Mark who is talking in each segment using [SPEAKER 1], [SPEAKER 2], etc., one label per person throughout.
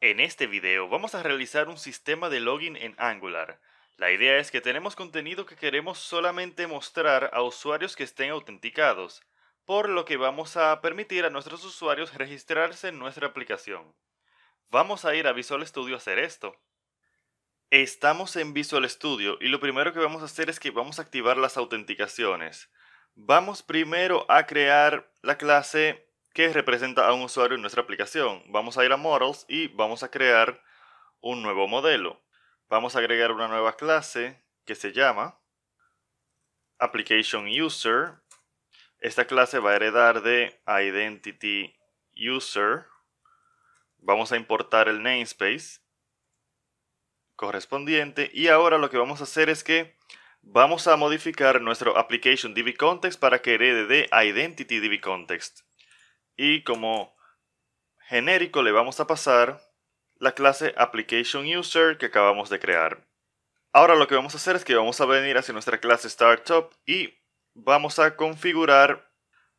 [SPEAKER 1] En este video vamos a realizar un sistema de login en Angular. La idea es que tenemos contenido que queremos solamente mostrar a usuarios que estén autenticados, por lo que vamos a permitir a nuestros usuarios registrarse en nuestra aplicación. Vamos a ir a Visual Studio a hacer esto. Estamos en Visual Studio y lo primero que vamos a hacer es que vamos a activar las autenticaciones. Vamos primero a crear la clase que representa a un usuario en nuestra aplicación. Vamos a ir a Models y vamos a crear un nuevo modelo. Vamos a agregar una nueva clase que se llama ApplicationUser. Esta clase va a heredar de IdentityUser. Vamos a importar el namespace correspondiente y ahora lo que vamos a hacer es que vamos a modificar nuestro application para que herede de IdentityDbContext. Y como genérico le vamos a pasar la clase application user que acabamos de crear. Ahora lo que vamos a hacer es que vamos a venir hacia nuestra clase startup y vamos a configurar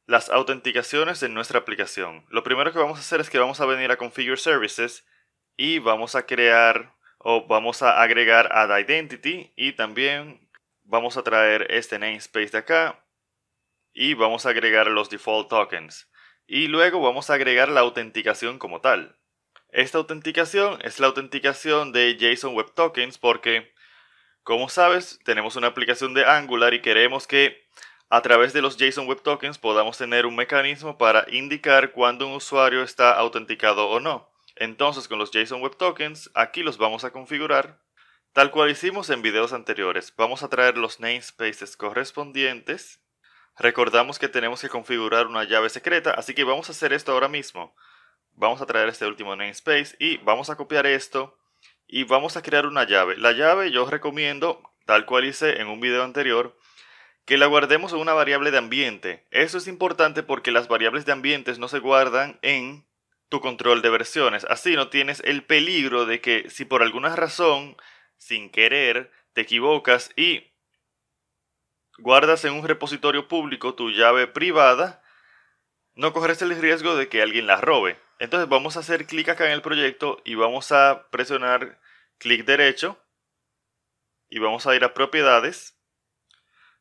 [SPEAKER 1] las autenticaciones de nuestra aplicación. Lo primero que vamos a hacer es que vamos a venir a configure services y vamos a crear o vamos a agregar add identity y también vamos a traer este namespace de acá y vamos a agregar los default tokens y luego vamos a agregar la autenticación como tal. Esta autenticación es la autenticación de JSON Web Tokens porque, como sabes, tenemos una aplicación de Angular y queremos que a través de los JSON Web Tokens podamos tener un mecanismo para indicar cuando un usuario está autenticado o no. Entonces con los JSON Web Tokens aquí los vamos a configurar tal cual hicimos en videos anteriores. Vamos a traer los namespaces correspondientes Recordamos que tenemos que configurar una llave secreta, así que vamos a hacer esto ahora mismo. Vamos a traer este último namespace y vamos a copiar esto y vamos a crear una llave. La llave yo os recomiendo, tal cual hice en un video anterior, que la guardemos en una variable de ambiente. Eso es importante porque las variables de ambientes no se guardan en tu control de versiones. Así no tienes el peligro de que si por alguna razón, sin querer, te equivocas y guardas en un repositorio público tu llave privada, no corres el riesgo de que alguien la robe. Entonces vamos a hacer clic acá en el proyecto y vamos a presionar clic derecho y vamos a ir a propiedades,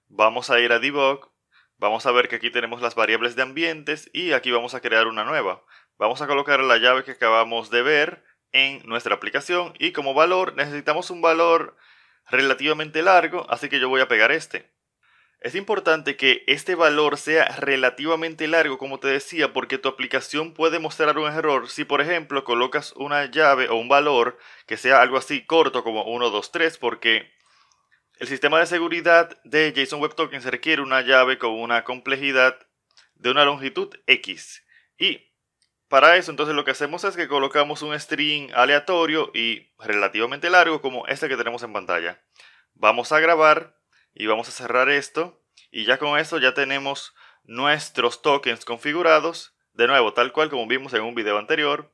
[SPEAKER 1] vamos a ir a debug, vamos a ver que aquí tenemos las variables de ambientes y aquí vamos a crear una nueva. Vamos a colocar la llave que acabamos de ver en nuestra aplicación y como valor necesitamos un valor relativamente largo, así que yo voy a pegar este. Es importante que este valor sea relativamente largo, como te decía, porque tu aplicación puede mostrar un error si, por ejemplo, colocas una llave o un valor que sea algo así corto como 1, 2, 3, porque el sistema de seguridad de JSON Web Tokens requiere una llave con una complejidad de una longitud X. Y para eso, entonces lo que hacemos es que colocamos un string aleatorio y relativamente largo como este que tenemos en pantalla. Vamos a grabar y vamos a cerrar esto y ya con eso ya tenemos nuestros tokens configurados de nuevo tal cual como vimos en un video anterior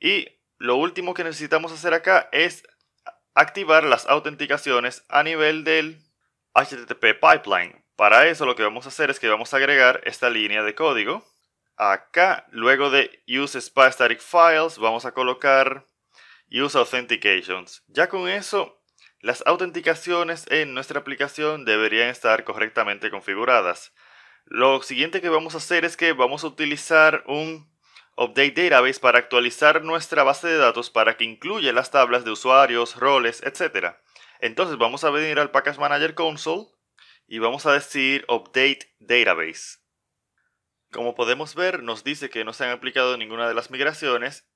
[SPEAKER 1] y lo último que necesitamos hacer acá es activar las autenticaciones a nivel del HTTP pipeline para eso lo que vamos a hacer es que vamos a agregar esta línea de código acá luego de use spy static files vamos a colocar use authentications ya con eso las autenticaciones en nuestra aplicación deberían estar correctamente configuradas. Lo siguiente que vamos a hacer es que vamos a utilizar un Update Database para actualizar nuestra base de datos para que incluya las tablas de usuarios, roles, etc. Entonces vamos a venir al Package Manager Console y vamos a decir Update Database. Como podemos ver, nos dice que no se han aplicado ninguna de las migraciones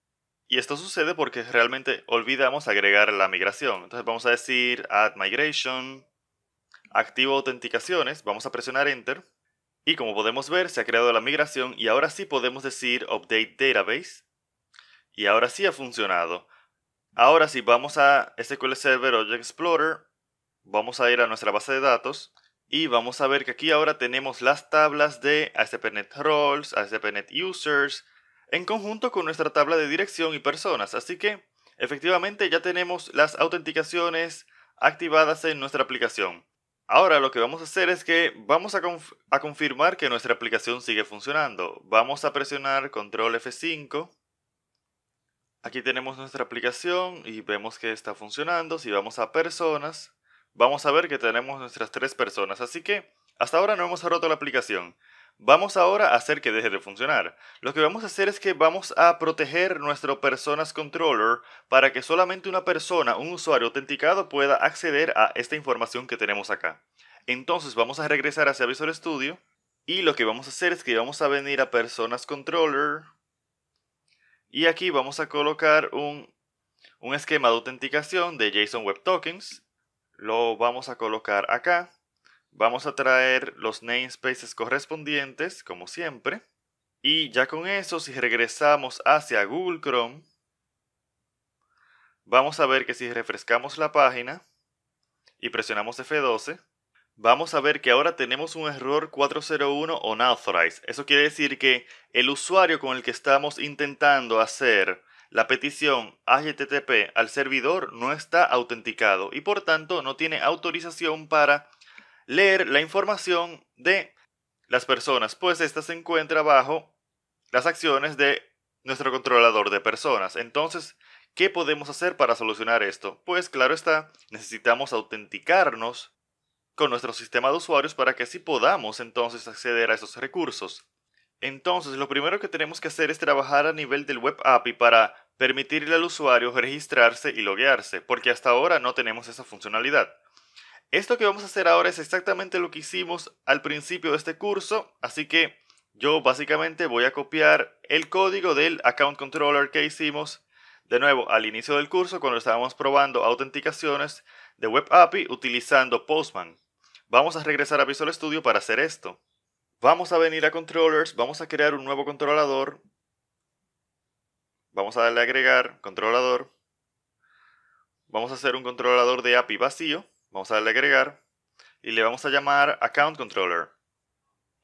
[SPEAKER 1] y esto sucede porque realmente olvidamos agregar la migración. Entonces vamos a decir add migration, activo autenticaciones, vamos a presionar enter. Y como podemos ver, se ha creado la migración y ahora sí podemos decir update database. Y ahora sí ha funcionado. Ahora sí, vamos a SQL Server Object Explorer, vamos a ir a nuestra base de datos y vamos a ver que aquí ahora tenemos las tablas de ASP.NET Roles, ASP.NET Users, en conjunto con nuestra tabla de dirección y personas. Así que efectivamente ya tenemos las autenticaciones activadas en nuestra aplicación. Ahora lo que vamos a hacer es que vamos a, confirmar que nuestra aplicación sigue funcionando. Vamos a presionar control F5. Aquí tenemos nuestra aplicación y vemos que está funcionando. Si vamos a personas, vamos a ver que tenemos nuestras tres personas. Así que hasta ahora no hemos roto la aplicación. Vamos ahora a hacer que deje de funcionar. Lo que vamos a hacer es que vamos a proteger nuestro Personas Controller para que solamente una persona, un usuario autenticado, pueda acceder a esta información que tenemos acá. Entonces vamos a regresar hacia Visual Studio y lo que vamos a hacer es que vamos a venir a Personas Controller y aquí vamos a colocar un, un esquema de autenticación de JSON Web Tokens. Lo vamos a colocar acá Vamos a traer los namespaces correspondientes, como siempre. Y ya con eso, si regresamos hacia Google Chrome, vamos a ver que si refrescamos la página y presionamos F12, vamos a ver que ahora tenemos un error 401 unauthorized. Eso quiere decir que el usuario con el que estamos intentando hacer la petición HTTP al servidor no está autenticado y por tanto no tiene autorización para leer la información de las personas, pues esta se encuentra bajo las acciones de nuestro controlador de personas. Entonces, ¿qué podemos hacer para solucionar esto? Pues claro está, necesitamos autenticarnos con nuestro sistema de usuarios para que así podamos entonces acceder a esos recursos. Entonces, lo primero que tenemos que hacer es trabajar a nivel del Web API para permitirle al usuario registrarse y loguearse, porque hasta ahora no tenemos esa funcionalidad. Esto que vamos a hacer ahora es exactamente lo que hicimos al principio de este curso, así que yo básicamente voy a copiar el código del account controller que hicimos de nuevo al inicio del curso cuando estábamos probando autenticaciones de Web API utilizando Postman. Vamos a regresar a Visual Studio para hacer esto. Vamos a venir a controllers, vamos a crear un nuevo controlador. Vamos a darle a agregar controlador. Vamos a hacer un controlador de API vacío. Vamos a darle agregar y le vamos a llamar account controller.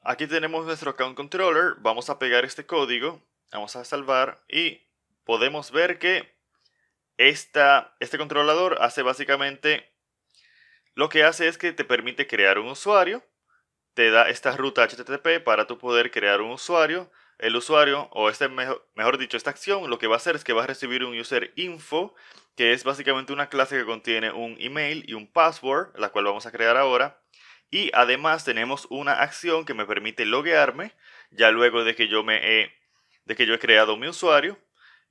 [SPEAKER 1] Aquí tenemos nuestro account controller, vamos a pegar este código, vamos a salvar y podemos ver que esta, este controlador hace básicamente lo que hace es que te permite crear un usuario, te da esta ruta HTTP para tu poder crear un usuario. El usuario, o este mejor, mejor dicho, esta acción, lo que va a hacer es que va a recibir un user info que es básicamente una clase que contiene un email y un password, la cual vamos a crear ahora. Y además tenemos una acción que me permite loguearme, ya luego de que yo, me he, de que yo he creado mi usuario.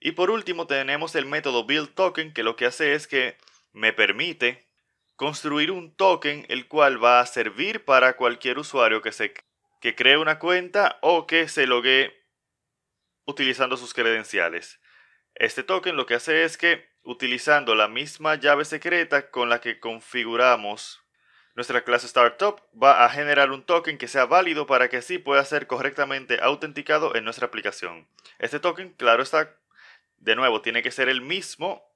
[SPEAKER 1] Y por último tenemos el método buildToken, token, que lo que hace es que me permite construir un token el cual va a servir para cualquier usuario que, se, que cree una cuenta o que se loguee utilizando sus credenciales. Este token lo que hace es que utilizando la misma llave secreta con la que configuramos nuestra clase Startup va a generar un token que sea válido para que así pueda ser correctamente autenticado en nuestra aplicación. Este token, claro está, de nuevo, tiene que ser el mismo,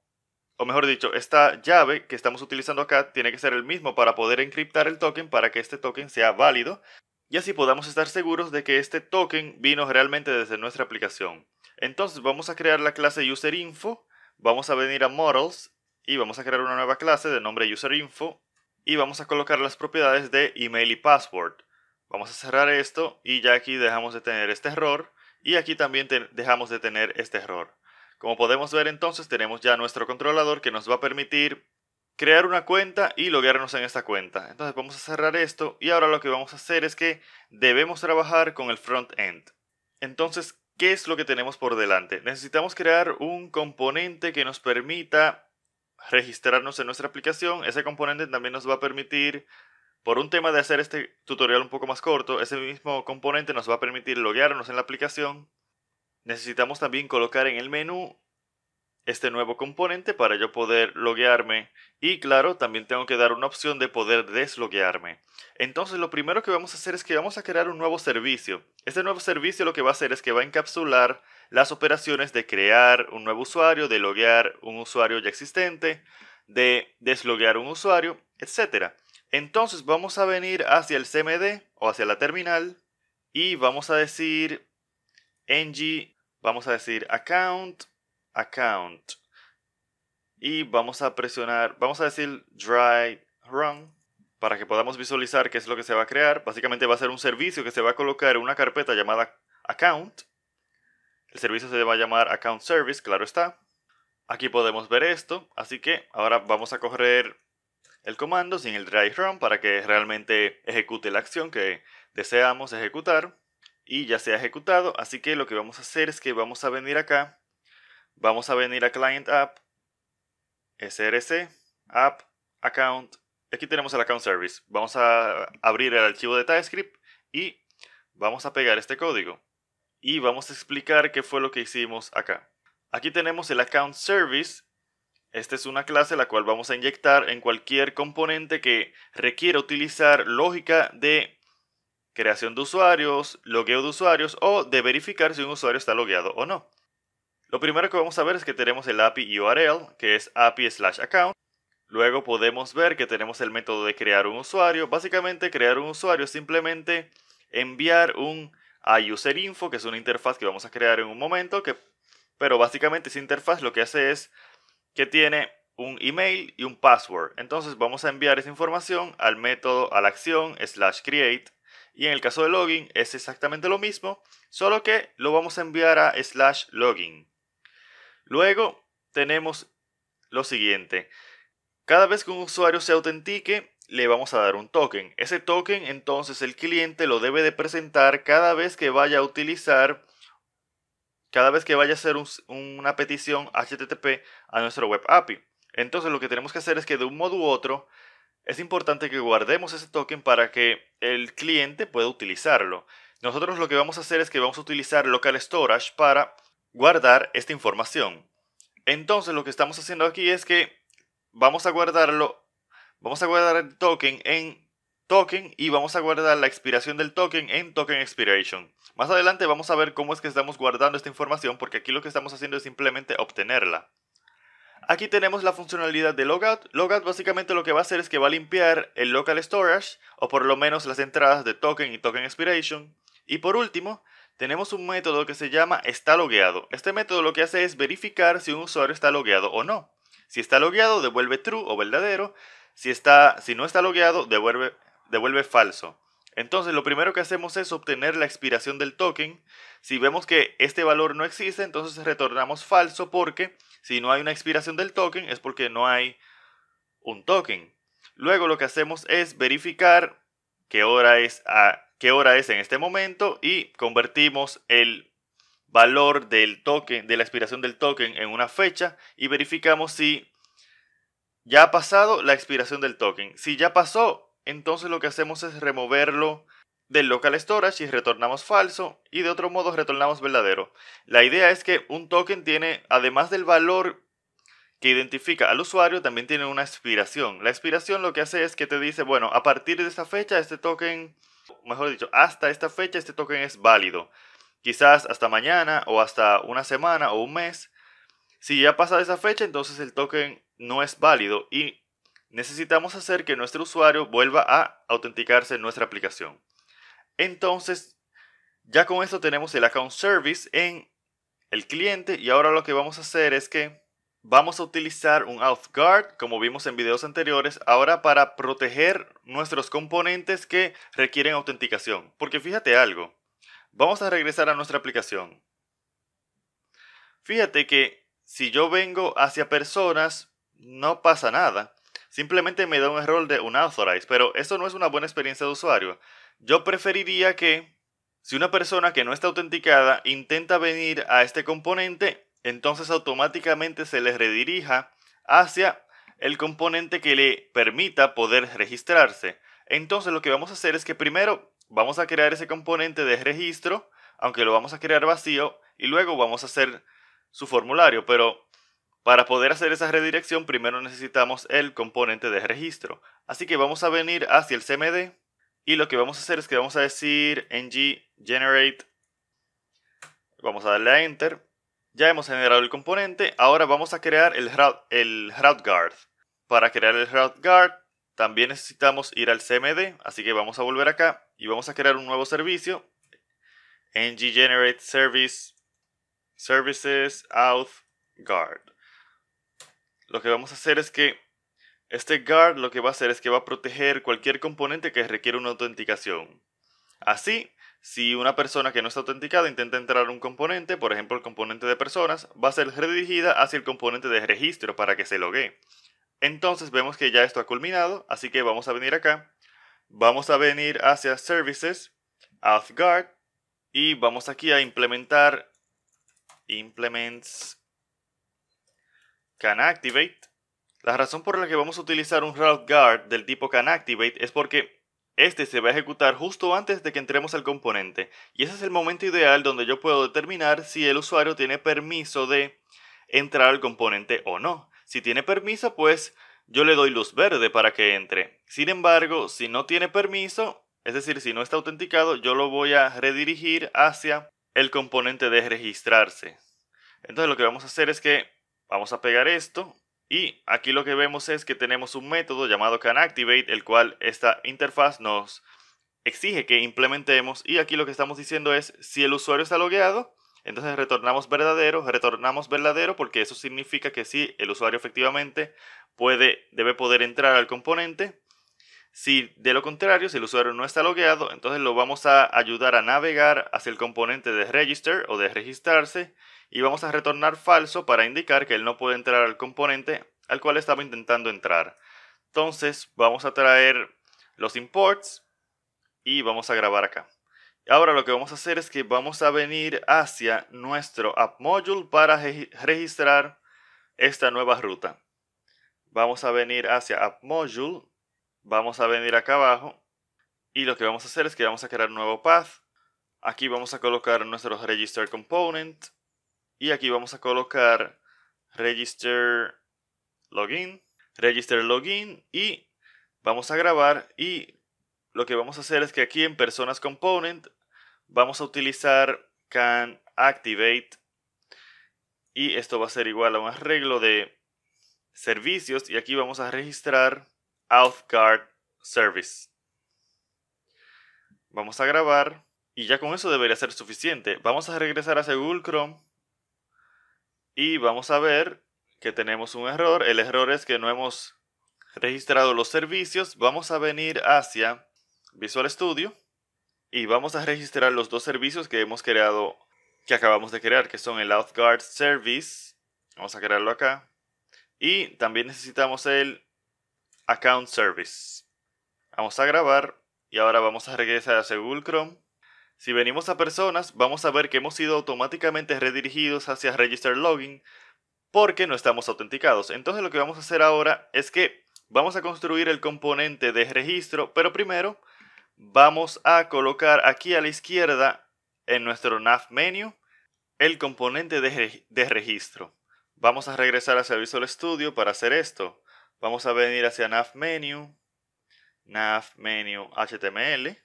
[SPEAKER 1] o mejor dicho, esta llave que estamos utilizando acá tiene que ser el mismo para poder encriptar el token para que este token sea válido y así podamos estar seguros de que este token vino realmente desde nuestra aplicación. Entonces vamos a crear la clase UserInfo Vamos a venir a Models y vamos a crear una nueva clase de nombre UserInfo y vamos a colocar las propiedades de email y password. Vamos a cerrar esto y ya aquí dejamos de tener este error y aquí también dejamos de tener este error. Como podemos ver entonces tenemos ya nuestro controlador que nos va a permitir crear una cuenta y loguearnos en esta cuenta. Entonces vamos a cerrar esto y ahora lo que vamos a hacer es que debemos trabajar con el front end. Entonces, ¿Qué es lo que tenemos por delante? Necesitamos crear un componente que nos permita registrarnos en nuestra aplicación. Ese componente también nos va a permitir, por un tema de hacer este tutorial un poco más corto, ese mismo componente nos va a permitir loguearnos en la aplicación. Necesitamos también colocar en el menú este nuevo componente para yo poder loguearme y claro también tengo que dar una opción de poder desloguearme entonces lo primero que vamos a hacer es que vamos a crear un nuevo servicio este nuevo servicio lo que va a hacer es que va a encapsular las operaciones de crear un nuevo usuario de loguear un usuario ya existente de desloguear un usuario etcétera entonces vamos a venir hacia el cmd o hacia la terminal y vamos a decir ng vamos a decir account account. Y vamos a presionar, vamos a decir dry run para que podamos visualizar qué es lo que se va a crear. Básicamente va a ser un servicio que se va a colocar en una carpeta llamada account. El servicio se va a llamar account service, claro está. Aquí podemos ver esto, así que ahora vamos a correr el comando sin el dry run para que realmente ejecute la acción que deseamos ejecutar y ya se ha ejecutado así que lo que vamos a hacer es que vamos a venir acá Vamos a venir a Client App, SRC, App, Account. Aquí tenemos el Account Service. Vamos a abrir el archivo de TypeScript y vamos a pegar este código. Y vamos a explicar qué fue lo que hicimos acá. Aquí tenemos el Account Service. Esta es una clase la cual vamos a inyectar en cualquier componente que requiera utilizar lógica de creación de usuarios, logueo de usuarios o de verificar si un usuario está logueado o no. Lo primero que vamos a ver es que tenemos el API URL, que es API slash account. Luego podemos ver que tenemos el método de crear un usuario. Básicamente crear un usuario es simplemente enviar un a user info, que es una interfaz que vamos a crear en un momento, pero básicamente esa interfaz lo que hace es que tiene un email y un password. Entonces vamos a enviar esa información al método, a la acción slash create. Y en el caso de login es exactamente lo mismo, solo que lo vamos a enviar a slash login. Luego tenemos lo siguiente. Cada vez que un usuario se autentique, le vamos a dar un token. Ese token entonces el cliente lo debe de presentar cada vez que vaya a utilizar, cada vez que vaya a hacer una petición HTTP a nuestro web API. Entonces lo que tenemos que hacer es que de un modo u otro es importante que guardemos ese token para que el cliente pueda utilizarlo. Nosotros lo que vamos a hacer es que vamos a utilizar local storage para guardar esta información. Entonces lo que estamos haciendo aquí es que vamos a guardarlo, vamos a guardar el token en token y vamos a guardar la expiración del token en token expiration. Más adelante vamos a ver cómo es que estamos guardando esta información porque aquí lo que estamos haciendo es simplemente obtenerla. Aquí tenemos la funcionalidad de logout. Logout básicamente lo que va a hacer es que va a limpiar el local storage o por lo menos las entradas de token y token expiration. Y por último, tenemos un método que se llama está logueado. Este método lo que hace es verificar si un usuario está logueado o no. Si está logueado, devuelve true o verdadero. Si, está, si no está logueado, devuelve, devuelve falso. Entonces lo primero que hacemos es obtener la expiración del token. Si vemos que este valor no existe, entonces retornamos falso porque si no hay una expiración del token es porque no hay un token. Luego lo que hacemos es verificar qué hora es a qué hora es en este momento y convertimos el valor del token, de la expiración del token en una fecha y verificamos si ya ha pasado la expiración del token. Si ya pasó, entonces lo que hacemos es removerlo del local storage y retornamos falso y de otro modo retornamos verdadero. La idea es que un token tiene, además del valor que identifica al usuario, también tiene una expiración. La expiración lo que hace es que te dice, bueno, a partir de esta fecha este token Mejor dicho, hasta esta fecha este token es válido. Quizás hasta mañana o hasta una semana o un mes. Si ya pasa esa fecha, entonces el token no es válido y necesitamos hacer que nuestro usuario vuelva a autenticarse en nuestra aplicación. Entonces, ya con esto tenemos el account service en el cliente y ahora lo que vamos a hacer es que Vamos a utilizar un Guard, como vimos en videos anteriores, ahora para proteger nuestros componentes que requieren autenticación. Porque fíjate algo, vamos a regresar a nuestra aplicación. Fíjate que si yo vengo hacia personas, no pasa nada. Simplemente me da un error de unauthorized, pero eso no es una buena experiencia de usuario. Yo preferiría que si una persona que no está autenticada intenta venir a este componente, entonces automáticamente se les redirija hacia el componente que le permita poder registrarse. Entonces lo que vamos a hacer es que primero vamos a crear ese componente de registro, aunque lo vamos a crear vacío, y luego vamos a hacer su formulario, pero para poder hacer esa redirección primero necesitamos el componente de registro. Así que vamos a venir hacia el CMD y lo que vamos a hacer es que vamos a decir ng generate, vamos a darle a enter ya hemos generado el componente, ahora vamos a crear el, el guard. Para crear el route guard también necesitamos ir al CMD, así que vamos a volver acá y vamos a crear un nuevo servicio. ng generate service services out guard. Lo que vamos a hacer es que este guard lo que va a hacer es que va a proteger cualquier componente que requiere una autenticación. Así, si una persona que no está autenticada intenta entrar a un componente, por ejemplo el componente de personas, va a ser redirigida hacia el componente de registro para que se logue. Entonces vemos que ya esto ha culminado, así que vamos a venir acá. Vamos a venir hacia Services, AuthGuard, y vamos aquí a implementar implements canActivate. La razón por la que vamos a utilizar un route guard del tipo canActivate es porque este se va a ejecutar justo antes de que entremos al componente, y ese es el momento ideal donde yo puedo determinar si el usuario tiene permiso de entrar al componente o no. Si tiene permiso, pues yo le doy luz verde para que entre. Sin embargo, si no tiene permiso, es decir, si no está autenticado, yo lo voy a redirigir hacia el componente de registrarse. Entonces lo que vamos a hacer es que vamos a pegar esto y aquí lo que vemos es que tenemos un método llamado CanActivate, el cual esta interfaz nos exige que implementemos. Y aquí lo que estamos diciendo es, si el usuario está logueado, entonces retornamos verdadero, retornamos verdadero porque eso significa que si sí, el usuario efectivamente puede, debe poder entrar al componente si de lo contrario, si el usuario no está logueado, entonces lo vamos a ayudar a navegar hacia el componente de register o de registrarse y vamos a retornar falso para indicar que él no puede entrar al componente al cual estaba intentando entrar. Entonces vamos a traer los imports y vamos a grabar acá. Ahora lo que vamos a hacer es que vamos a venir hacia nuestro app module para registrar esta nueva ruta. Vamos a venir hacia app module Vamos a venir acá abajo y lo que vamos a hacer es que vamos a crear un nuevo path. Aquí vamos a colocar nuestro register component y aquí vamos a colocar register login, register login y vamos a grabar y lo que vamos a hacer es que aquí en personas component vamos a utilizar can activate y esto va a ser igual a un arreglo de servicios y aquí vamos a registrar Outguard Service. Vamos a grabar. Y ya con eso debería ser suficiente. Vamos a regresar a Google Chrome. Y vamos a ver que tenemos un error. El error es que no hemos registrado los servicios. Vamos a venir hacia Visual Studio. Y vamos a registrar los dos servicios que hemos creado. Que acabamos de crear. Que son el Outguard Service. Vamos a crearlo acá. Y también necesitamos el Account Service. Vamos a grabar y ahora vamos a regresar a Google Chrome. Si venimos a personas, vamos a ver que hemos sido automáticamente redirigidos hacia Register Login porque no estamos autenticados. Entonces lo que vamos a hacer ahora es que vamos a construir el componente de registro, pero primero vamos a colocar aquí a la izquierda en nuestro nav menu el componente de, registro. Vamos a regresar a Visual Studio para hacer esto. Vamos a venir hacia navmenu, navmenu.html. HTML.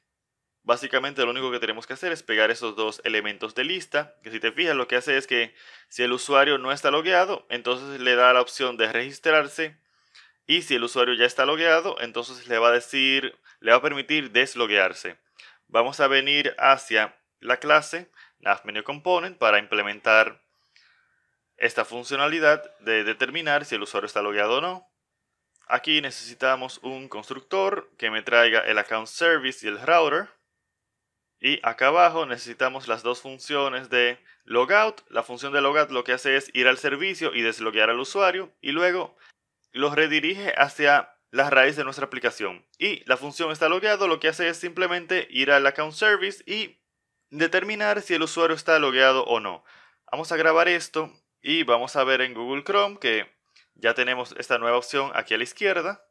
[SPEAKER 1] Básicamente lo único que tenemos que hacer es pegar esos dos elementos de lista, que si te fijas lo que hace es que si el usuario no está logueado, entonces le da la opción de registrarse y si el usuario ya está logueado, entonces le va a decir, le va a permitir desloguearse. Vamos a venir hacia la clase NavMenuComponent para implementar esta funcionalidad de determinar si el usuario está logueado o no. Aquí necesitamos un constructor que me traiga el account service y el router. Y acá abajo necesitamos las dos funciones de logout. La función de logout lo que hace es ir al servicio y desloguear al usuario y luego los redirige hacia la raíz de nuestra aplicación. Y la función está logueado lo que hace es simplemente ir al account service y determinar si el usuario está logueado o no. Vamos a grabar esto y vamos a ver en Google Chrome que ya tenemos esta nueva opción aquí a la izquierda.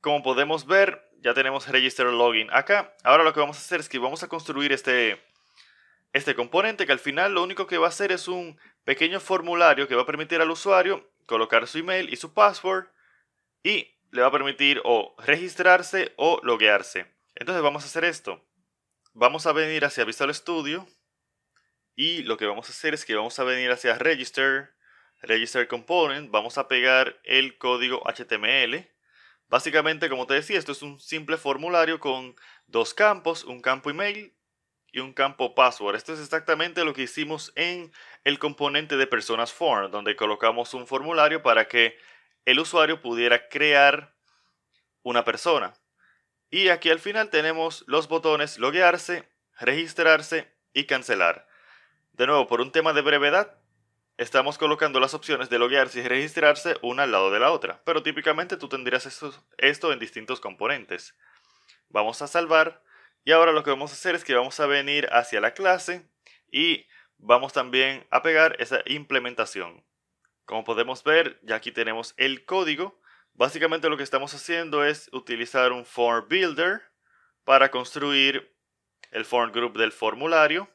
[SPEAKER 1] Como podemos ver, ya tenemos Register Login acá. Ahora lo que vamos a hacer es que vamos a construir este, este componente que al final lo único que va a hacer es un pequeño formulario que va a permitir al usuario colocar su email y su password y le va a permitir o registrarse o loguearse. Entonces vamos a hacer esto. Vamos a venir hacia Visual Studio y lo que vamos a hacer es que vamos a venir hacia Register, Register Component, vamos a pegar el código HTML. Básicamente, como te decía, esto es un simple formulario con dos campos, un campo email y un campo password. Esto es exactamente lo que hicimos en el componente de personas form, donde colocamos un formulario para que el usuario pudiera crear una persona. Y aquí al final tenemos los botones loguearse, registrarse y cancelar. De nuevo, por un tema de brevedad, Estamos colocando las opciones de loguearse y registrarse una al lado de la otra, pero típicamente tú tendrías esto, esto en distintos componentes. Vamos a salvar y ahora lo que vamos a hacer es que vamos a venir hacia la clase y vamos también a pegar esa implementación. Como podemos ver, ya aquí tenemos el código. Básicamente lo que estamos haciendo es utilizar un form builder para construir el form group del formulario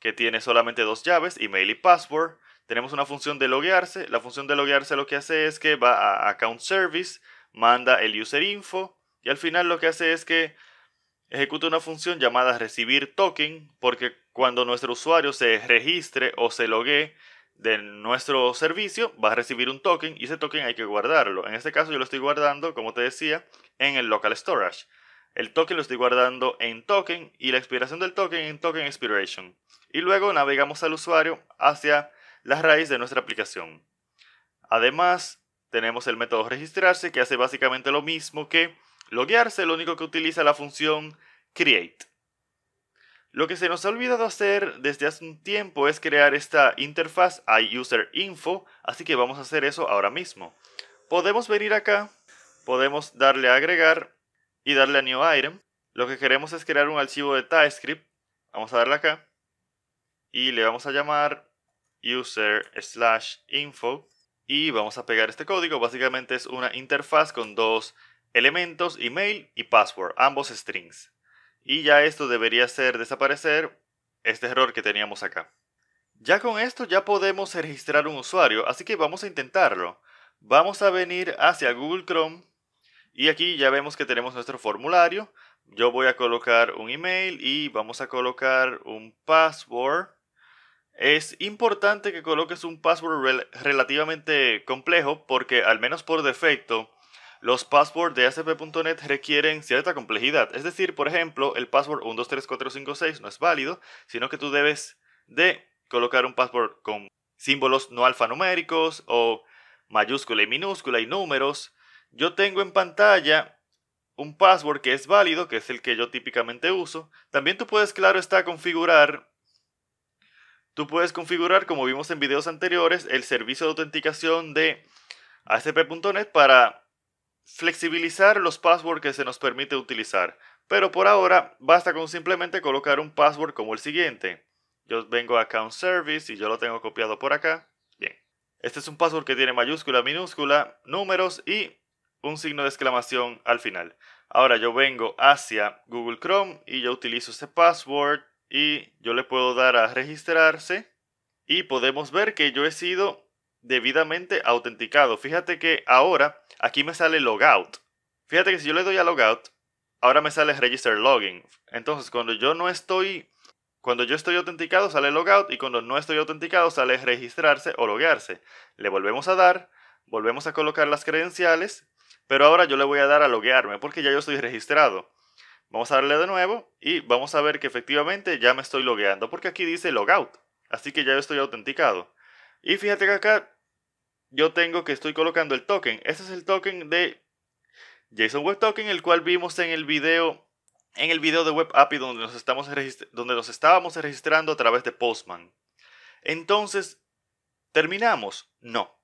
[SPEAKER 1] que tiene solamente dos llaves, email y password tenemos una función de loguearse. La función de loguearse lo que hace es que va a account service, manda el user info y al final lo que hace es que ejecuta una función llamada recibir token porque cuando nuestro usuario se registre o se loguee de nuestro servicio va a recibir un token y ese token hay que guardarlo. En este caso yo lo estoy guardando, como te decía, en el local storage. El token lo estoy guardando en token y la expiración del token en token expiration. Y luego navegamos al usuario hacia las raíz de nuestra aplicación. Además, tenemos el método registrarse que hace básicamente lo mismo que loguearse, lo único que utiliza la función create. Lo que se nos ha olvidado hacer desde hace un tiempo es crear esta interfaz iUserInfo, así que vamos a hacer eso ahora mismo. Podemos venir acá, podemos darle a agregar y darle a new item. Lo que queremos es crear un archivo de TypeScript. Vamos a darle acá y le vamos a llamar user slash info y vamos a pegar este código. Básicamente es una interfaz con dos elementos, email y password, ambos strings. Y ya esto debería hacer desaparecer este error que teníamos acá. Ya con esto ya podemos registrar un usuario, así que vamos a intentarlo. Vamos a venir hacia Google Chrome y aquí ya vemos que tenemos nuestro formulario. Yo voy a colocar un email y vamos a colocar un password es importante que coloques un password relativamente complejo porque al menos por defecto los passwords de ACP.NET requieren cierta complejidad. Es decir, por ejemplo, el password 123456 no es válido, sino que tú debes de colocar un password con símbolos no alfanuméricos o mayúscula y minúscula y números. Yo tengo en pantalla un password que es válido, que es el que yo típicamente uso. También tú puedes, claro está, configurar Tú puedes configurar, como vimos en videos anteriores, el servicio de autenticación de ASP.NET para flexibilizar los passwords que se nos permite utilizar. Pero por ahora basta con simplemente colocar un password como el siguiente. Yo vengo a account service y yo lo tengo copiado por acá. Bien. Este es un password que tiene mayúscula, minúscula, números y un signo de exclamación al final. Ahora yo vengo hacia Google Chrome y yo utilizo este password y yo le puedo dar a registrarse y podemos ver que yo he sido debidamente autenticado. Fíjate que ahora aquí me sale logout. Fíjate que si yo le doy a logout, ahora me sale register login. Entonces, cuando yo no estoy cuando yo estoy autenticado sale logout y cuando no estoy autenticado sale registrarse o loguearse. Le volvemos a dar, volvemos a colocar las credenciales, pero ahora yo le voy a dar a loguearme porque ya yo estoy registrado. Vamos a darle de nuevo y vamos a ver que efectivamente ya me estoy logueando porque aquí dice logout. Así que ya estoy autenticado. Y fíjate que acá yo tengo que estoy colocando el token. Este es el token de JSON Web Token, el cual vimos en el video en el video de Web API donde nos, donde nos estábamos registrando a través de Postman. Entonces, ¿terminamos? No.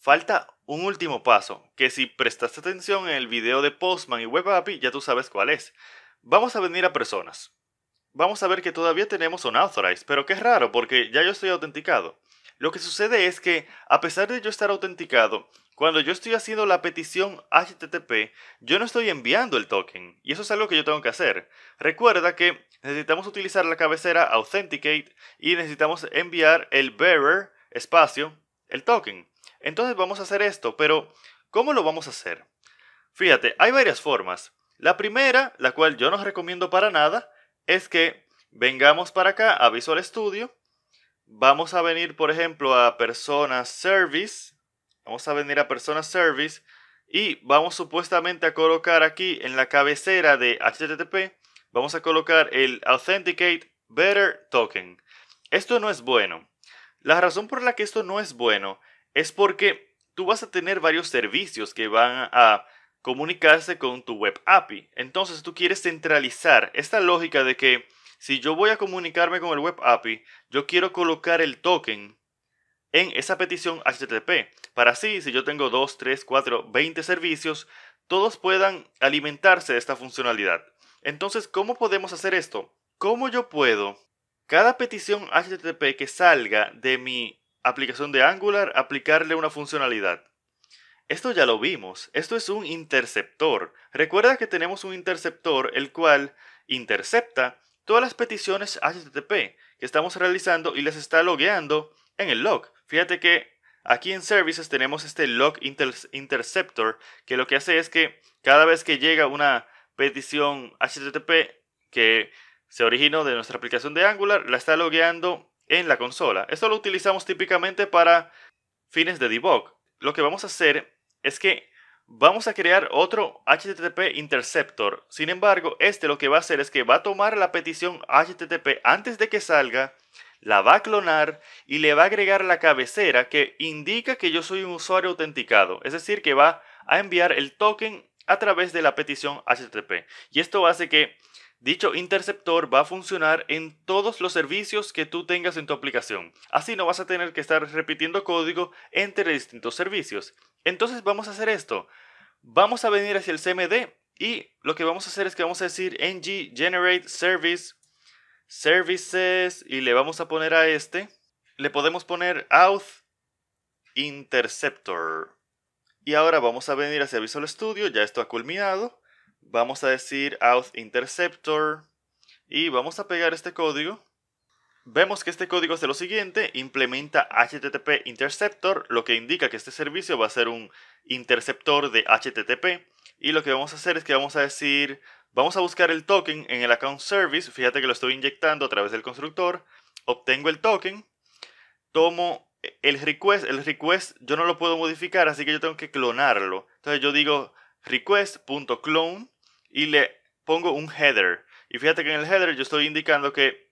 [SPEAKER 1] Falta un último paso, que si prestaste atención en el video de Postman y Web API ya tú sabes cuál es. Vamos a venir a personas. Vamos a ver que todavía tenemos un unauthorized, pero que es raro porque ya yo estoy autenticado. Lo que sucede es que, a pesar de yo estar autenticado, cuando yo estoy haciendo la petición HTTP, yo no estoy enviando el token, y eso es algo que yo tengo que hacer. Recuerda que necesitamos utilizar la cabecera Authenticate y necesitamos enviar el bearer, espacio, el token. Entonces vamos a hacer esto, pero ¿cómo lo vamos a hacer? Fíjate, hay varias formas. La primera, la cual yo no recomiendo para nada, es que vengamos para acá a Visual Studio. Vamos a venir, por ejemplo, a Persona Service. Vamos a venir a Persona Service. Y vamos supuestamente a colocar aquí en la cabecera de HTTP, vamos a colocar el Authenticate Better Token. Esto no es bueno. La razón por la que esto no es bueno es porque tú vas a tener varios servicios que van a comunicarse con tu web API. Entonces tú quieres centralizar esta lógica de que si yo voy a comunicarme con el web API, yo quiero colocar el token en esa petición HTTP. Para así, si yo tengo 2, 3, 4, 20 servicios, todos puedan alimentarse de esta funcionalidad. Entonces, ¿cómo podemos hacer esto? ¿Cómo yo puedo cada petición HTTP que salga de mi aplicación de Angular aplicarle una funcionalidad? Esto ya lo vimos, esto es un interceptor. Recuerda que tenemos un interceptor el cual intercepta todas las peticiones HTTP que estamos realizando y las está logueando en el log. Fíjate que aquí en services tenemos este log interceptor que lo que hace es que cada vez que llega una petición HTTP que se originó de nuestra aplicación de Angular, la está logueando en la consola. Esto lo utilizamos típicamente para fines de debug. Lo que vamos a hacer es que vamos a crear otro HTTP interceptor. Sin embargo, este lo que va a hacer es que va a tomar la petición HTTP antes de que salga, la va a clonar y le va a agregar la cabecera que indica que yo soy un usuario autenticado. Es decir, que va a enviar el token a través de la petición HTTP. Y esto hace que dicho interceptor va a funcionar en todos los servicios que tú tengas en tu aplicación. Así no vas a tener que estar repitiendo código entre distintos servicios. Entonces vamos a hacer esto. Vamos a venir hacia el CMD y lo que vamos a hacer es que vamos a decir ng generate service services y le vamos a poner a este. Le podemos poner auth interceptor. Y ahora vamos a venir hacia Visual Studio, ya esto ha culminado. Vamos a decir auth interceptor y vamos a pegar este código Vemos que este código hace lo siguiente, implementa HTTP Interceptor, lo que indica que este servicio va a ser un interceptor de HTTP. Y lo que vamos a hacer es que vamos a decir, vamos a buscar el token en el account service, fíjate que lo estoy inyectando a través del constructor, obtengo el token, tomo el request, el request yo no lo puedo modificar, así que yo tengo que clonarlo. Entonces yo digo request.clone y le pongo un header. Y fíjate que en el header yo estoy indicando que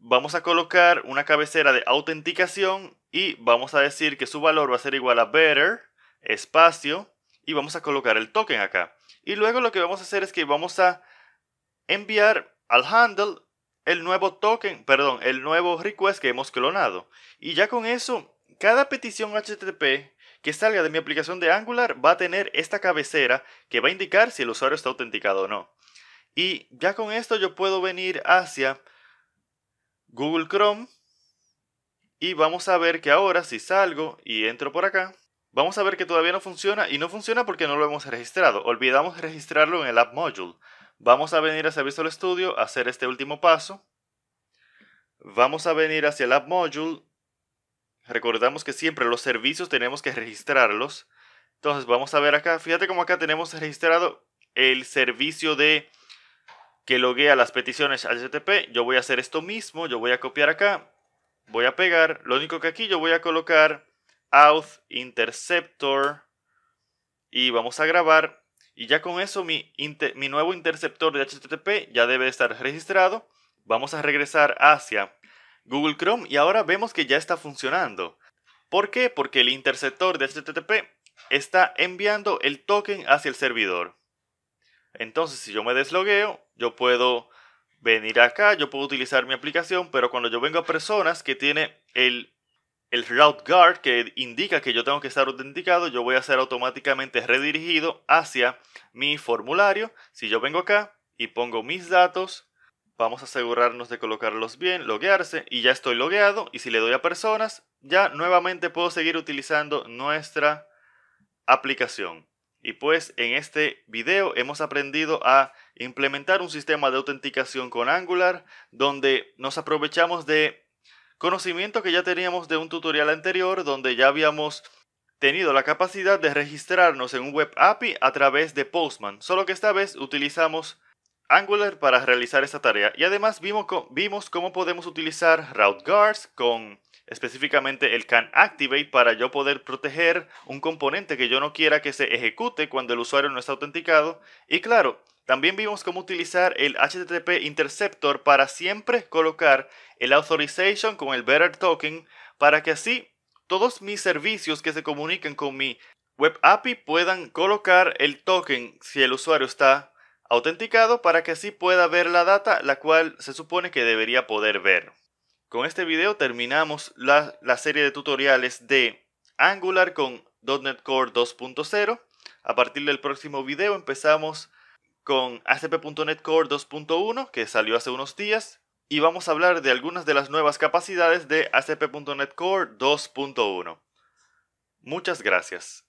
[SPEAKER 1] Vamos a colocar una cabecera de autenticación y vamos a decir que su valor va a ser igual a better, espacio, y vamos a colocar el token acá. Y luego lo que vamos a hacer es que vamos a enviar al handle el nuevo token, perdón, el nuevo request que hemos clonado. Y ya con eso, cada petición HTTP que salga de mi aplicación de Angular va a tener esta cabecera que va a indicar si el usuario está autenticado o no. Y ya con esto yo puedo venir hacia Google Chrome. Y vamos a ver que ahora si salgo y entro por acá, vamos a ver que todavía no funciona y no funciona porque no lo hemos registrado. Olvidamos registrarlo en el App Module. Vamos a venir a Visual Studio, a hacer este último paso. Vamos a venir hacia el App Module. Recordamos que siempre los servicios tenemos que registrarlos. Entonces vamos a ver acá, fíjate como acá tenemos registrado el servicio de que loguea las peticiones HTTP, yo voy a hacer esto mismo, yo voy a copiar acá, voy a pegar, lo único que aquí yo voy a colocar auth interceptor y vamos a grabar y ya con eso mi, mi nuevo interceptor de HTTP ya debe estar registrado. Vamos a regresar hacia Google Chrome y ahora vemos que ya está funcionando. ¿Por qué? Porque el interceptor de HTTP está enviando el token hacia el servidor. Entonces si yo me deslogueo, yo puedo venir acá, yo puedo utilizar mi aplicación, pero cuando yo vengo a personas que tiene el, el route guard que indica que yo tengo que estar autenticado, yo voy a ser automáticamente redirigido hacia mi formulario. Si yo vengo acá y pongo mis datos, vamos a asegurarnos de colocarlos bien, loguearse y ya estoy logueado y si le doy a personas, ya nuevamente puedo seguir utilizando nuestra aplicación. Y pues en este video hemos aprendido a implementar un sistema de autenticación con Angular donde nos aprovechamos de conocimiento que ya teníamos de un tutorial anterior donde ya habíamos tenido la capacidad de registrarnos en un web API a través de Postman, solo que esta vez utilizamos Angular para realizar esta tarea y además vimos, vimos cómo podemos utilizar route guards con específicamente el can activate para yo poder proteger un componente que yo no quiera que se ejecute cuando el usuario no está autenticado y claro, también vimos cómo utilizar el HTTP interceptor para siempre colocar el authorization con el better token para que así todos mis servicios que se comuniquen con mi web API puedan colocar el token si el usuario está autenticado para que así pueda ver la data la cual se supone que debería poder ver. Con este video terminamos la, serie de tutoriales de Angular con .NET Core 2.0. A partir del próximo video empezamos con ACP.NET Core 2.1 que salió hace unos días y vamos a hablar de algunas de las nuevas capacidades de ACP.NET Core 2.1. Muchas gracias.